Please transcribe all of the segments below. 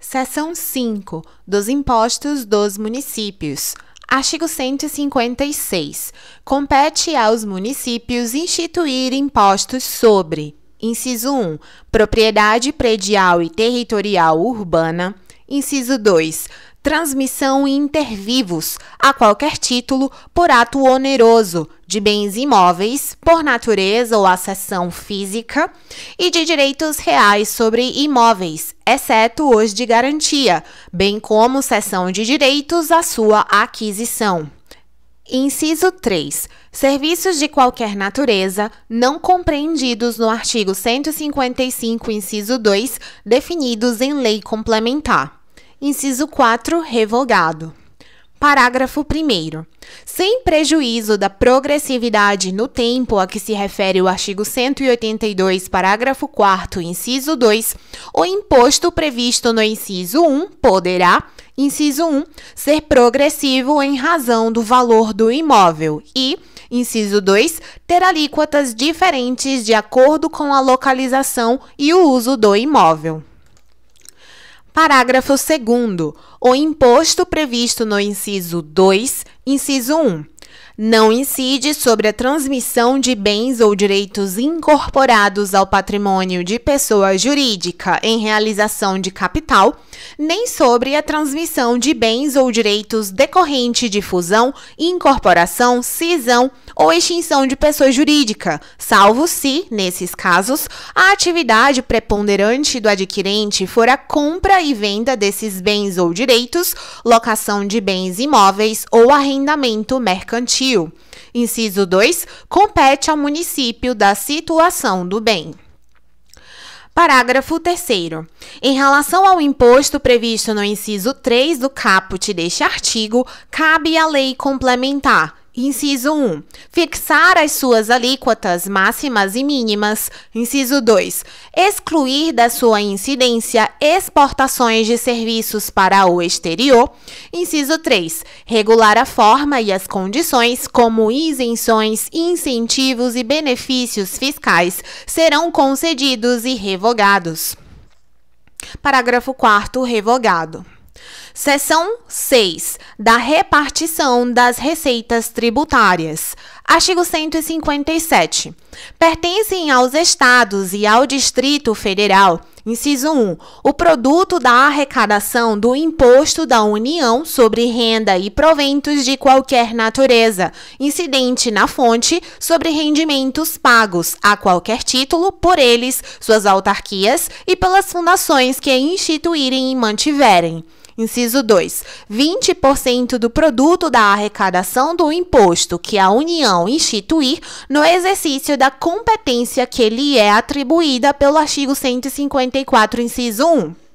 Seção 5 dos Impostos dos Municípios. Artigo 156. Compete aos municípios instituir impostos sobre: Inciso 1. Propriedade predial e territorial urbana. Inciso 2 transmissão inter vivos, a qualquer título, por ato oneroso, de bens imóveis, por natureza ou acessão física, e de direitos reais sobre imóveis, exceto os de garantia, bem como cessão de direitos à sua aquisição. Inciso 3. Serviços de qualquer natureza não compreendidos no artigo 155, inciso 2, definidos em lei complementar. Inciso 4, revogado. Parágrafo 1. Sem prejuízo da progressividade no tempo a que se refere o artigo 182, parágrafo 4, inciso 2, o imposto previsto no inciso 1 poderá, inciso 1, ser progressivo em razão do valor do imóvel e, inciso 2, ter alíquotas diferentes de acordo com a localização e o uso do imóvel. Parágrafo 2. O imposto previsto no inciso 2, inciso 1 não incide sobre a transmissão de bens ou direitos incorporados ao patrimônio de pessoa jurídica em realização de capital, nem sobre a transmissão de bens ou direitos decorrente de fusão, incorporação, cisão ou extinção de pessoa jurídica, salvo se, nesses casos, a atividade preponderante do adquirente for a compra e venda desses bens ou direitos, locação de bens imóveis ou arrendamento mercantil Civil. Inciso 2. Compete ao município da situação do bem. Parágrafo 3. Em relação ao imposto previsto no inciso 3 do caput deste artigo, cabe à lei complementar Inciso 1. Fixar as suas alíquotas máximas e mínimas. Inciso 2. Excluir da sua incidência exportações de serviços para o exterior. Inciso 3. Regular a forma e as condições como isenções, incentivos e benefícios fiscais serão concedidos e revogados. Parágrafo 4. Revogado. Seção 6. Da repartição das receitas tributárias. Artigo 157. Pertencem aos estados e ao Distrito Federal, inciso 1, o produto da arrecadação do imposto da União sobre renda e proventos de qualquer natureza, incidente na fonte sobre rendimentos pagos a qualquer título por eles, suas autarquias e pelas fundações que instituírem e mantiverem. Inciso 2. 20% do produto da arrecadação do imposto que a União instituir no exercício da competência que lhe é atribuída pelo artigo 154, inciso 1.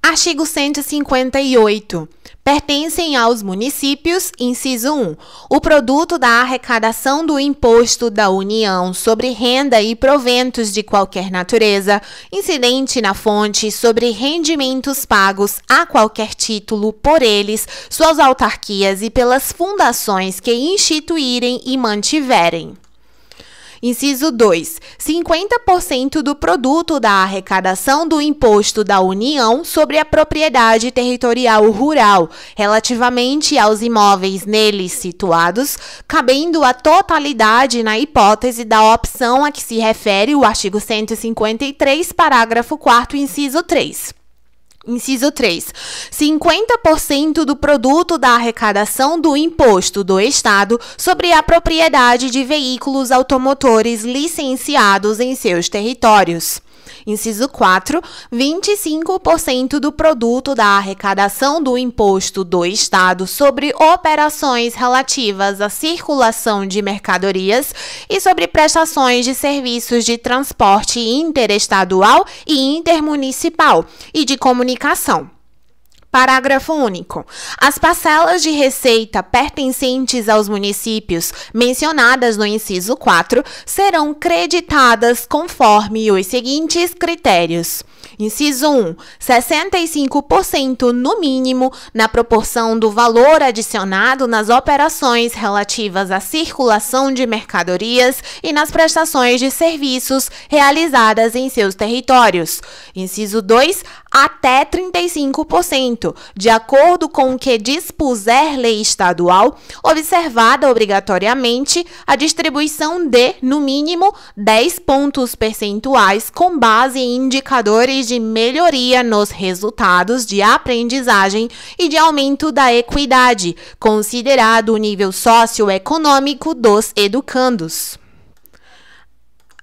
Artigo 158. Pertencem aos municípios, inciso 1, o produto da arrecadação do imposto da União sobre renda e proventos de qualquer natureza, incidente na fonte sobre rendimentos pagos a qualquer título por eles, suas autarquias e pelas fundações que instituírem e mantiverem. Inciso 2. 50% do produto da arrecadação do imposto da União sobre a propriedade territorial rural relativamente aos imóveis neles situados, cabendo a totalidade na hipótese da opção a que se refere o artigo 153, parágrafo 4, inciso 3. Inciso 3. 50% do produto da arrecadação do imposto do Estado sobre a propriedade de veículos automotores licenciados em seus territórios. Inciso 4, 25% do produto da arrecadação do imposto do Estado sobre operações relativas à circulação de mercadorias e sobre prestações de serviços de transporte interestadual e intermunicipal e de comunicação. Parágrafo único. As parcelas de receita pertencentes aos municípios mencionadas no inciso 4 serão creditadas conforme os seguintes critérios. Inciso 1, 65% no mínimo na proporção do valor adicionado nas operações relativas à circulação de mercadorias e nas prestações de serviços realizadas em seus territórios. Inciso 2, até 35%, de acordo com o que dispuser lei estadual, observada obrigatoriamente a distribuição de, no mínimo, 10 pontos percentuais com base em indicadores de melhoria nos resultados de aprendizagem e de aumento da equidade, considerado o nível socioeconômico dos educandos.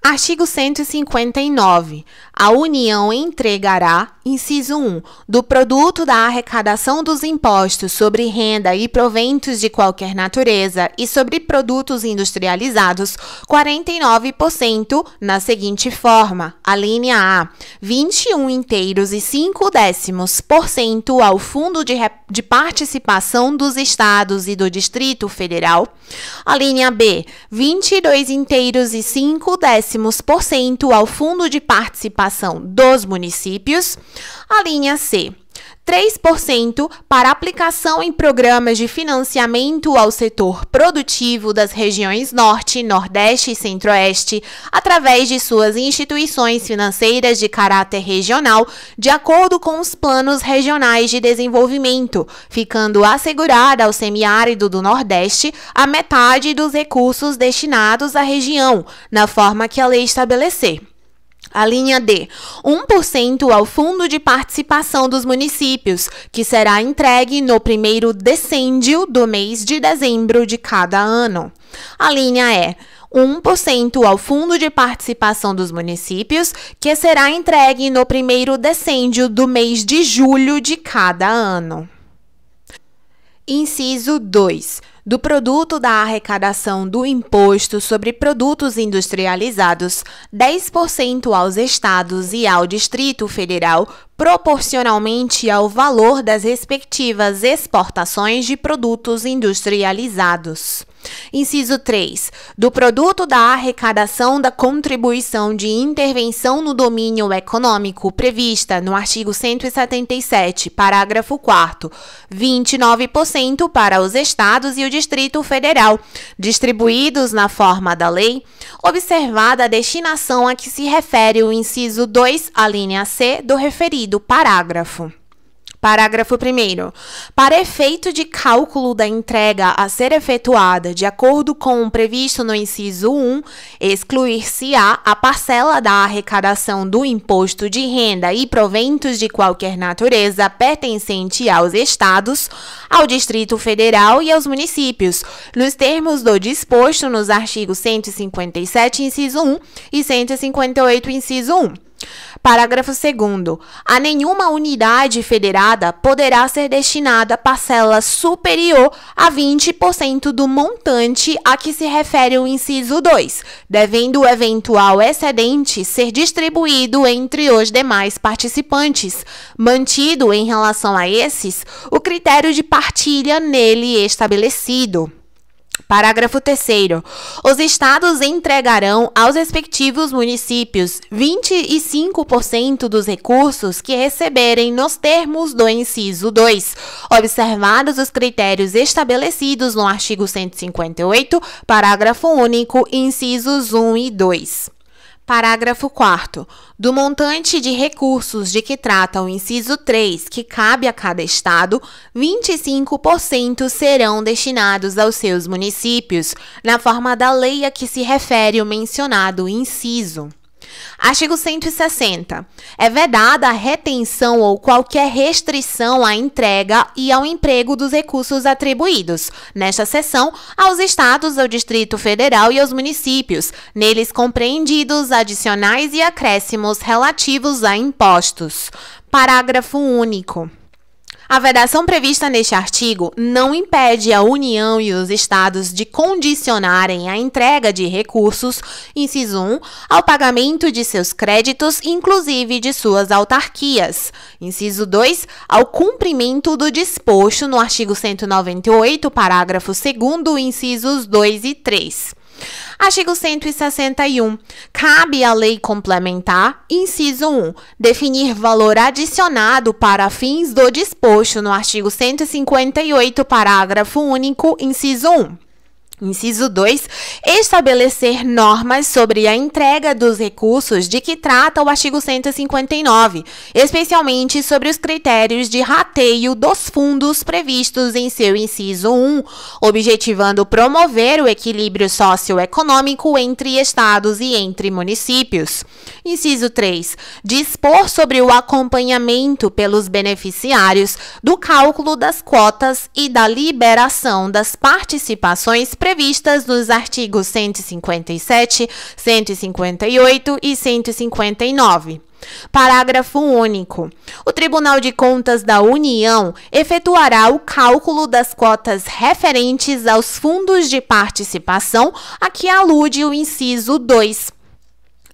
Artigo 159. A União entregará, inciso 1, do produto da arrecadação dos impostos sobre renda e proventos de qualquer natureza e sobre produtos industrializados, 49% na seguinte forma: a linha A, 21 inteiros e 5 décimos por cento ao Fundo de, de Participação dos Estados e do Distrito Federal. A linha B, 22 inteiros e 5 décimos por cento ao fundo de participação dos municípios. A linha C, 3% para aplicação em programas de financiamento ao setor produtivo das regiões Norte, Nordeste e Centro-Oeste, através de suas instituições financeiras de caráter regional, de acordo com os planos regionais de desenvolvimento, ficando assegurada ao semiárido do Nordeste a metade dos recursos destinados à região, na forma que a lei estabelecer. A linha D, 1% ao Fundo de Participação dos Municípios, que será entregue no primeiro decêndio do mês de dezembro de cada ano. A linha E, 1% ao Fundo de Participação dos Municípios, que será entregue no primeiro decêndio do mês de julho de cada ano. Inciso 2. Do produto da arrecadação do imposto sobre produtos industrializados, 10% aos estados e ao Distrito Federal, proporcionalmente ao valor das respectivas exportações de produtos industrializados. Inciso 3. Do produto da arrecadação da contribuição de intervenção no domínio econômico prevista no artigo 177, parágrafo 4, 29% para os estados e o Distrito Federal, distribuídos na forma da lei, observada a destinação a que se refere o inciso 2, alínea C, do referido parágrafo. Parágrafo 1. Para efeito de cálculo da entrega a ser efetuada de acordo com o previsto no inciso 1, excluir-se-á a parcela da arrecadação do imposto de renda e proventos de qualquer natureza pertencente aos Estados, ao Distrito Federal e aos municípios, nos termos do disposto nos artigos 157, inciso 1 e 158, inciso 1. Parágrafo 2. A nenhuma unidade federada poderá ser destinada parcela superior a 20% do montante a que se refere o inciso 2, devendo o eventual excedente ser distribuído entre os demais participantes, mantido em relação a esses o critério de partilha nele estabelecido. Parágrafo 3. Os estados entregarão aos respectivos municípios 25% dos recursos que receberem nos termos do inciso 2, observados os critérios estabelecidos no artigo 158, parágrafo único, incisos 1 e 2. Parágrafo 4. Do montante de recursos de que trata o inciso 3, que cabe a cada Estado, 25% serão destinados aos seus municípios, na forma da lei a que se refere o mencionado inciso. Artigo 160. É vedada a retenção ou qualquer restrição à entrega e ao emprego dos recursos atribuídos, nesta seção, aos estados, ao Distrito Federal e aos municípios, neles compreendidos adicionais e acréscimos relativos a impostos. Parágrafo único. A vedação prevista neste artigo não impede a União e os Estados de condicionarem a entrega de recursos, inciso 1, ao pagamento de seus créditos, inclusive de suas autarquias, inciso 2, ao cumprimento do disposto no artigo 198, parágrafo 2, incisos 2 e 3. Artigo 161. Cabe à lei complementar, inciso 1, definir valor adicionado para fins do disposto no artigo 158, parágrafo único, inciso 1. Inciso 2. Estabelecer normas sobre a entrega dos recursos de que trata o artigo 159, especialmente sobre os critérios de rateio dos fundos previstos em seu inciso 1, objetivando promover o equilíbrio socioeconômico entre estados e entre municípios. Inciso 3. Dispor sobre o acompanhamento pelos beneficiários do cálculo das quotas e da liberação das participações previstas nos artigos 157, 158 e 159. Parágrafo único. O Tribunal de Contas da União efetuará o cálculo das cotas referentes aos fundos de participação a que alude o inciso 2,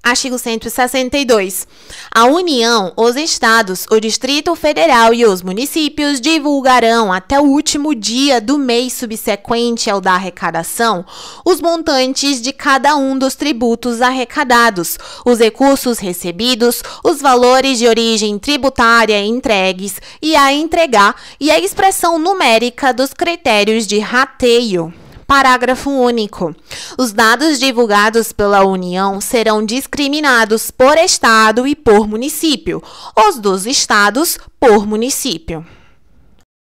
Artigo 162. A União, os Estados, o Distrito Federal e os municípios divulgarão até o último dia do mês subsequente ao da arrecadação os montantes de cada um dos tributos arrecadados, os recursos recebidos, os valores de origem tributária entregues e a entregar e a expressão numérica dos critérios de rateio. Parágrafo único. Os dados divulgados pela União serão discriminados por estado e por município, os dos estados por município.